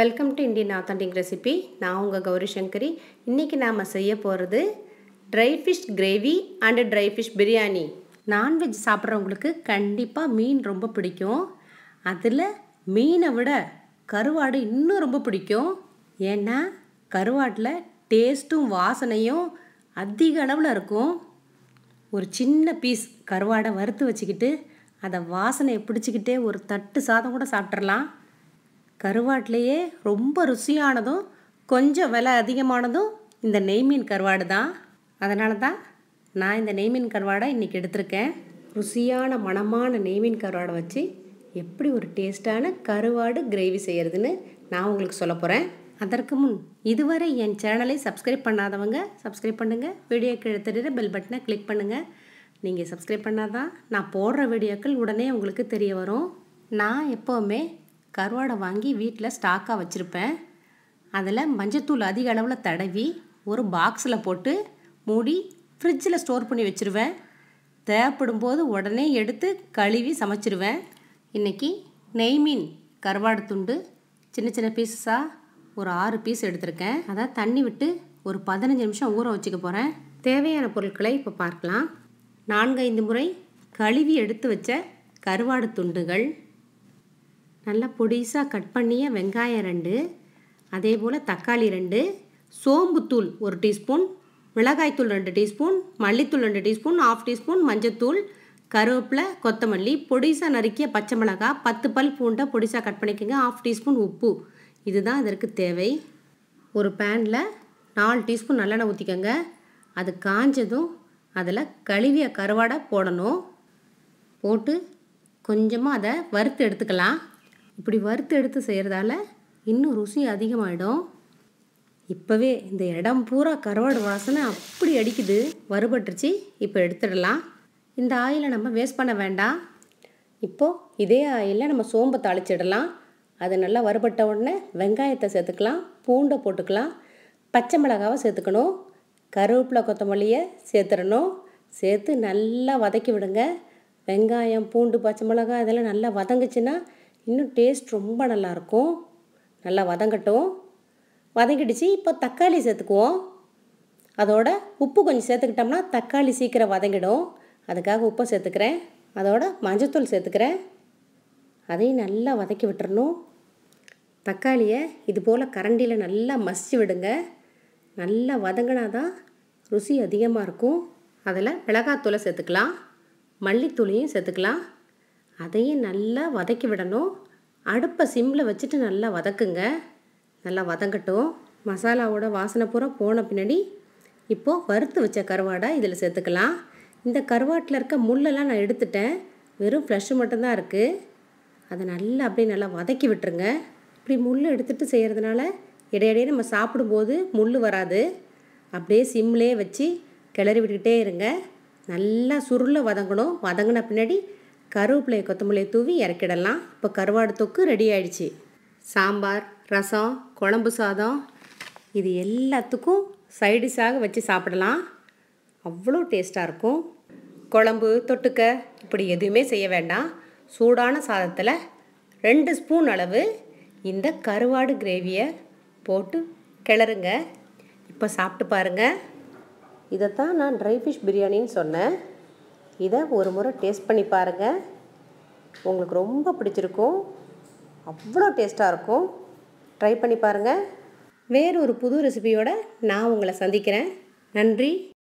welcome to Indian authentic recipe நான் உங்கள் கௌரி சங்கரி இன்றைக்கி நாம் செய்ய போகிறது dry fish gravy and dry fish biryani non veg சாப்பிட்றவங்களுக்கு கண்டிப்பாக மீன் ரொம்ப பிடிக்கும் அதில் மீனை விட கருவாடு இன்னும் ரொம்ப பிடிக்கும் ஏன்னா கருவாட்டில் டேஸ்ட்டும் வாசனையும் அதிக அளவில் இருக்கும் ஒரு சின்ன பீஸ் கருவாடை வறுத்து வச்சுக்கிட்டு அதை வாசனையை பிடிச்சிக்கிட்டே ஒரு தட்டு சாதம் கூட சாப்பிட்றலாம் கருவாட்டிலேயே ரொம்ப ருசியானதும் கொஞ்சம் விலை அதிகமானதும் இந்த நெய்மீன் கருவாடு தான் அதனால தான் நான் இந்த நெய்மீன் கருவாடை இன்றைக்கி எடுத்திருக்கேன் ருசியான மணமான நெய்மீன் கருவாடை வச்சு எப்படி ஒரு டேஸ்ட்டான கருவாடு கிரேவி செய்கிறதுன்னு நான் உங்களுக்கு சொல்ல போகிறேன் அதற்கு முன் இதுவரை என் சேனலை சப்ஸ்கிரைப் பண்ணாதவங்க சப்ஸ்கிரைப் பண்ணுங்கள் வீடியோ கிழத்துட்டு பெல் பட்டனை கிளிக் பண்ணுங்கள் நீங்கள் சப்ஸ்கிரைப் பண்ணாதான் நான் போடுற வீடியோக்கள் உடனே உங்களுக்கு தெரிய வரும் நான் எப்போவுமே கருவாடை வாங்கி வீட்டில் ஸ்டாக்காக வச்சுருப்பேன் அதில் மஞ்சத்தூள் அதிக அளவில் தடவி ஒரு பாக்ஸில் போட்டு மூடி ஃப்ரிட்ஜில் ஸ்டோர் பண்ணி வச்சுருவேன் தேவைப்படும் போது உடனே எடுத்து கழுவி சமைச்சிருவேன் இன்றைக்கி நெய் மீன் கருவாடு துண்டு சின்ன சின்ன பீஸஸாக ஒரு ஆறு பீஸ் எடுத்திருக்கேன் அதான் தண்ணி விட்டு ஒரு பதினஞ்சு நிமிஷம் ஊற வச்சுக்க போகிறேன் தேவையான பொருட்களை இப்போ பார்க்கலாம் நான்கைந்து முறை கழுவி எடுத்து வச்ச கருவாடு துண்டுகள் நல்லா பொடிசாக கட் பண்ணிய வெங்காயம் ரெண்டு அதே போல் தக்காளி ரெண்டு சோம்புத்தூள் ஒரு டீஸ்பூன் மிளகாய்த்தூள் ரெண்டு டீஸ்பூன் மல்லித்தூள் ரெண்டு டீஸ்பூன் ஆஃப் டீஸ்பூன் மஞ்சத்தூள் கருவேப்பிலை கொத்தமல்லி பொடிசாக நறுக்கிய பச்சை மிளகாய் பத்து பல் பூண்டை பொடிசாக கட் பண்ணிக்கோங்க ஆஃப் டீஸ்பூன் உப்பு இதுதான் இதற்கு தேவை ஒரு பேனில் நாலு டீஸ்பூன் நல்லெண்ணெய் ஊற்றிக்கங்க அது காஞ்சதும் அதில் கழுவிய கருவாடை போடணும் போட்டு கொஞ்சமாக அதை வறுத்து எடுத்துக்கலாம் இப்படி வறுத்து எடுத்து செய்கிறதால இன்னும் ருசி அதிகமாகிடும் இப்போவே இந்த இடம் பூரா கருவாடு வாசனை அப்படி அடிக்குது வறுபட்டுருச்சு இப்போ எடுத்துடலாம் இந்த ஆயிலை நம்ம வேஸ்ட் பண்ண வேண்டாம் இப்போது இதே ஆயிலில் நம்ம சோம்பை தாளிச்சிடலாம் அது நல்லா வறுபட்ட உடனே வெங்காயத்தை சேர்த்துக்கலாம் பூண்டை போட்டுக்கலாம் பச்சை மிளகாவை சேர்த்துக்கணும் கருவேப்பிலை கொத்தமல்லியை சேர்த்துடணும் சேர்த்து நல்லா வதக்கி விடுங்க வெங்காயம் பூண்டு பச்சை மிளகாய் இதெல்லாம் நல்லா வதங்குச்சுன்னா இன்னும் டேஸ்ட் ரொம்ப நல்லாயிருக்கும் நல்லா வதங்கட்டும் வதங்கிடுச்சு இப்போ தக்காளி சேர்த்துக்குவோம் அதோட உப்பு கொஞ்சம் சேர்த்துக்கிட்டோம்னா தக்காளி சீக்கிரம் வதங்கிடும் அதுக்காக உப்பை சேர்த்துக்கிறேன் அதோட மஞ்சத்தூள் சேர்த்துக்கிறேன் அதையும் நல்லா வதக்கி விட்டுறணும் தக்காளியை இது போல் கரண்டியில் நல்லா மசிச்சு விடுங்க நல்லா வதங்கினா தான் ருசி அதிகமாக இருக்கும் அதில் மிளகாத்தூளை சேர்த்துக்கலாம் மல்லித்தூளையும் சேர்த்துக்கலாம் அதையும் நல்லா வதக்கி விடணும் அடுப்பை சிம்மில் வச்சுட்டு நல்லா வதக்குங்க நல்லா வதங்கட்டும் மசாலாவோட வாசனை பூரா போன பின்னாடி இப்போது வறுத்து வச்ச கருவாடை இதில் சேர்த்துக்கலாம் இந்த கருவாட்டில் இருக்க முள்ளெல்லாம் நான் எடுத்துட்டேன் வெறும் ஃப்ரெஷ்ஷு மட்டும்தான் இருக்குது அதை நல்லா அப்படியே நல்லா வதக்கி விட்டுருங்க இப்படி முள் எடுத்துகிட்டு செய்கிறதுனால இடையிடையே நம்ம சாப்பிடும்போது முள் வராது அப்படியே சிம்லேயே வச்சு கிளறி விட்டுக்கிட்டே இருங்க நல்லா சுருளை வதங்கணும் வதங்கின பின்னாடி கருவேப்பிலையை கொத்தமல்லியை தூவி இறக்கிடலாம் இப்போ கருவாடு தொக்கு ரெடி ஆகிடுச்சு சாம்பார் ரசம் குழம்பு சாதம் இது எல்லாத்துக்கும் சைடிஷாக வச்சு சாப்பிடலாம் அவ்வளோ டேஸ்ட்டாக இருக்கும் குழம்பு தொட்டுக்க இப்படி எதுவுமே செய்ய வேண்டாம் சூடான சாதத்தில் ரெண்டு ஸ்பூன் அளவு இந்த கருவாடு கிரேவியை போட்டு கிளறுங்க இப்போ சாப்பிட்டு பாருங்கள் இதைத்தான் நான் ட்ரை ஃபிஷ் பிரியாணின்னு சொன்னேன் இதை ஒரு முறை டேஸ்ட் பண்ணி பாருங்கள் உங்களுக்கு ரொம்ப பிடிச்சிருக்கும் அவ்வளோ டேஸ்ட்டாக இருக்கும் ட்ரை பண்ணி பாருங்கள் வேறு ஒரு புது ரெசிபியோடு நான் உங்களை சந்திக்கிறேன் நன்றி